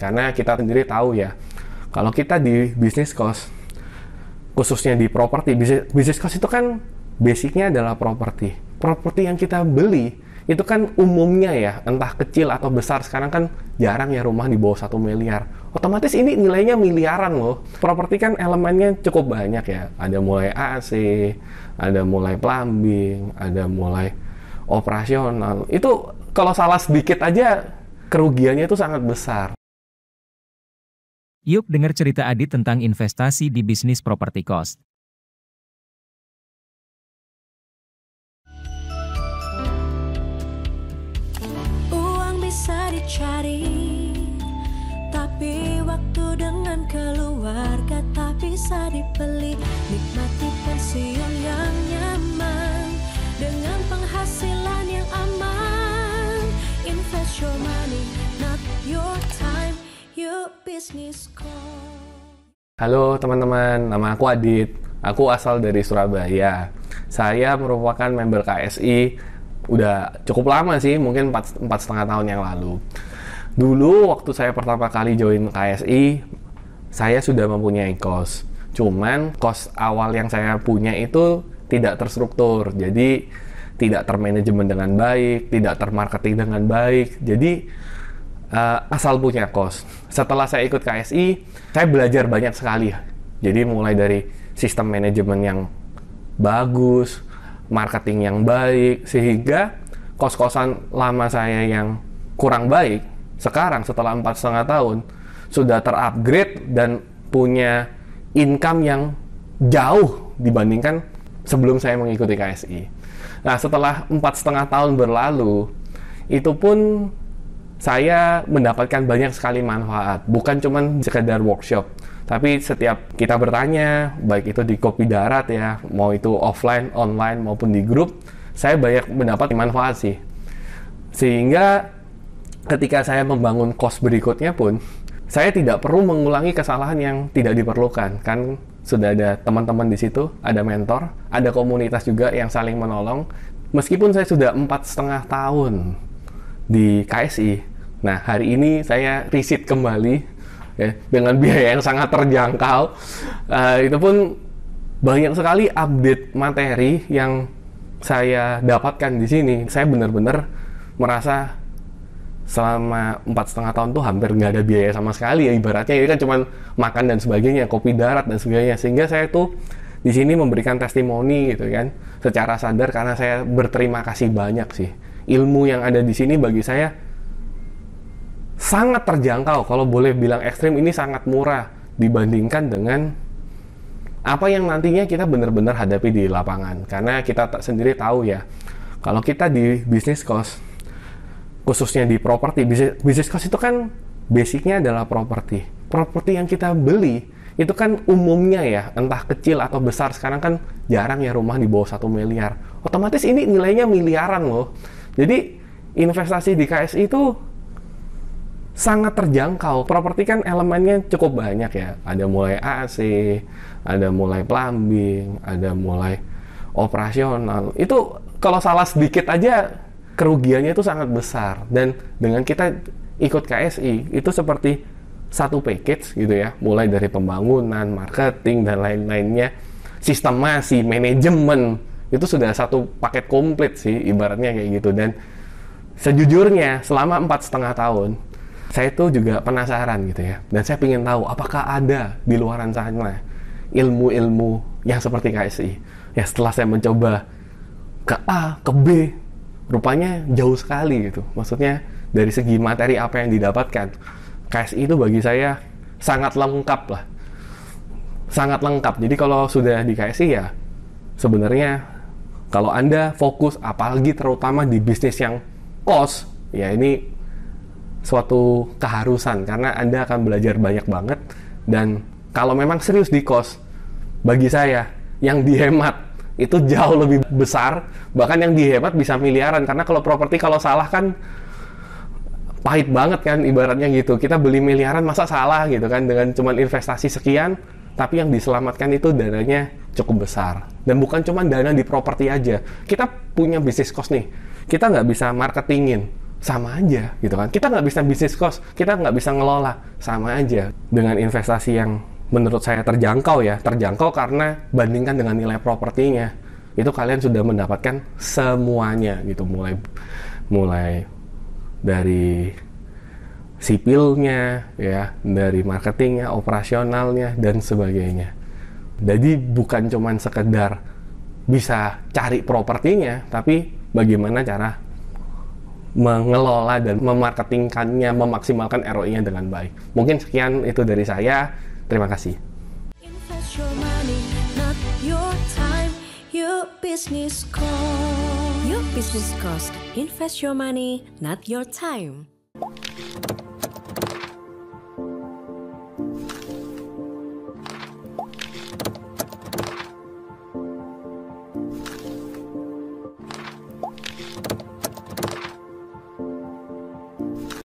Karena kita sendiri tahu ya, kalau kita di bisnis cost, khususnya di properti, bisnis cost itu kan basicnya adalah properti. Properti yang kita beli itu kan umumnya ya, entah kecil atau besar. Sekarang kan jarang ya rumah di bawah satu miliar. Otomatis ini nilainya miliaran loh. Properti kan elemennya cukup banyak ya. Ada mulai AC, ada mulai plumbing, ada mulai operasional. Itu kalau salah sedikit aja kerugiannya itu sangat besar. Yuk dengar cerita Adit tentang investasi di bisnis properti kos. Uang bisa dicari, tapi waktu dengan keluarga tak bisa dibeli. Nikmati pensiun yang nyaman, dengan penghasilan yang aman. Halo teman-teman, nama aku Adit. Aku asal dari Surabaya. Saya merupakan member KSI udah cukup lama sih, mungkin 4, 4 setengah tahun yang lalu. Dulu waktu saya pertama kali join KSI, saya sudah mempunyai kos. Cuman kos awal yang saya punya itu tidak terstruktur. Jadi tidak termanajemen dengan baik, tidak termarketing dengan baik. Jadi uh, asal punya kos. Setelah saya ikut KSI, saya belajar banyak sekali Jadi mulai dari sistem manajemen yang bagus, marketing yang baik, sehingga kos-kosan lama saya yang kurang baik, sekarang setelah empat setengah tahun, sudah terupgrade dan punya income yang jauh dibandingkan sebelum saya mengikuti KSI. Nah, setelah empat setengah tahun berlalu, itu pun saya mendapatkan banyak sekali manfaat. Bukan cuma sekedar workshop, tapi setiap kita bertanya, baik itu di kopi darat ya, mau itu offline, online, maupun di grup, saya banyak mendapat manfaat sih. Sehingga ketika saya membangun kos berikutnya pun, saya tidak perlu mengulangi kesalahan yang tidak diperlukan. Kan sudah ada teman-teman di situ, ada mentor, ada komunitas juga yang saling menolong. Meskipun saya sudah empat setengah tahun di KSI, Nah, hari ini saya riset kembali ya, dengan biaya yang sangat terjangkau. Uh, itu pun banyak sekali update materi yang saya dapatkan di sini. Saya benar-benar merasa selama empat setengah tahun tuh hampir nggak ada biaya sama sekali ya ibaratnya ini kan cuma makan dan sebagainya kopi darat dan sebagainya sehingga saya tuh di sini memberikan testimoni gitu kan secara sadar karena saya berterima kasih banyak sih ilmu yang ada di sini bagi saya sangat terjangkau kalau boleh bilang ekstrim ini sangat murah dibandingkan dengan apa yang nantinya kita benar-benar hadapi di lapangan karena kita sendiri tahu ya kalau kita di bisnis cost khususnya di properti bisnis, bisnis cost itu kan basicnya adalah properti properti yang kita beli itu kan umumnya ya entah kecil atau besar sekarang kan jarang ya rumah di bawah satu miliar otomatis ini nilainya miliaran loh jadi investasi di KSI itu sangat terjangkau. Properti kan elemennya cukup banyak ya. Ada mulai AC, ada mulai plumbing, ada mulai operasional. Itu kalau salah sedikit aja kerugiannya itu sangat besar. Dan dengan kita ikut KSI itu seperti satu package gitu ya, mulai dari pembangunan, marketing dan lain-lainnya, sistemasi, manajemen itu sudah satu paket komplit sih ibaratnya kayak gitu dan sejujurnya selama empat setengah tahun saya itu juga penasaran gitu ya dan saya ingin tahu apakah ada di luaran sana ilmu-ilmu yang seperti KSI ya setelah saya mencoba ke A ke B rupanya jauh sekali gitu maksudnya dari segi materi apa yang didapatkan KSI itu bagi saya sangat lengkap lah sangat lengkap jadi kalau sudah di KSI ya sebenarnya kalau anda fokus apalagi terutama di bisnis yang kos ya ini suatu keharusan karena Anda akan belajar banyak banget dan kalau memang serius di kos bagi saya yang dihemat itu jauh lebih besar bahkan yang dihemat bisa miliaran karena kalau properti kalau salah kan pahit banget kan ibaratnya gitu kita beli miliaran masa salah gitu kan dengan cuman investasi sekian tapi yang diselamatkan itu dananya cukup besar dan bukan cuma dana di properti aja kita punya bisnis kos nih kita nggak bisa marketingin sama aja gitu kan kita nggak bisa bisnis cost kita nggak bisa ngelola sama aja dengan investasi yang menurut saya terjangkau ya terjangkau karena bandingkan dengan nilai propertinya itu kalian sudah mendapatkan semuanya gitu mulai mulai dari sipilnya ya dari marketingnya operasionalnya dan sebagainya jadi bukan cuman sekedar bisa cari propertinya tapi bagaimana cara mengelola dan memarketingkannya, memaksimalkan ROI-nya dengan baik. Mungkin sekian itu dari saya. Terima kasih. business cost. Your business cost. Invest your money, not your time.